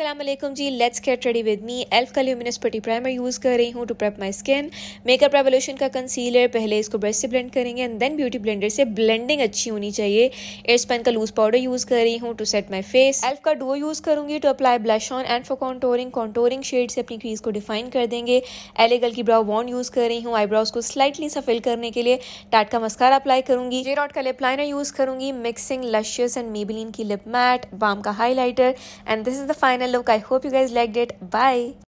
Aslam ji let's get ready with me Elf का luminous primer use कर रही हूँ to prep my skin Makeup Revolution का कंसीलर पहले इसको ब्रश से ब्लेंड करेंगे एंड देन ब्यूटी ब्लेंडर से ब्लेंडिंग अच्छी होनी चाहिए एयर स्पेन का लूज पाउडर यूज़ कर रही हूँ to set my face Elf का डो यूज़ करूँगी to apply blush on and for contouring contouring shade से अपनी क्रीज को डिफाइन कर देंगे एलेगल की ब्राउ वॉन्ड यूज़ कर रही हूँ आईब्राउज को स्लाइटली सफेल करने के लिए टाट का मस्कार अप्लाई करूँगी जे डॉट का लिप लाइनर यूज़ करूँगी मिक्सिंग लशियस एंड मेबिलीन की लिप मैट बाम का highlighter and this is the final look. I hope you guys liked it. Bye.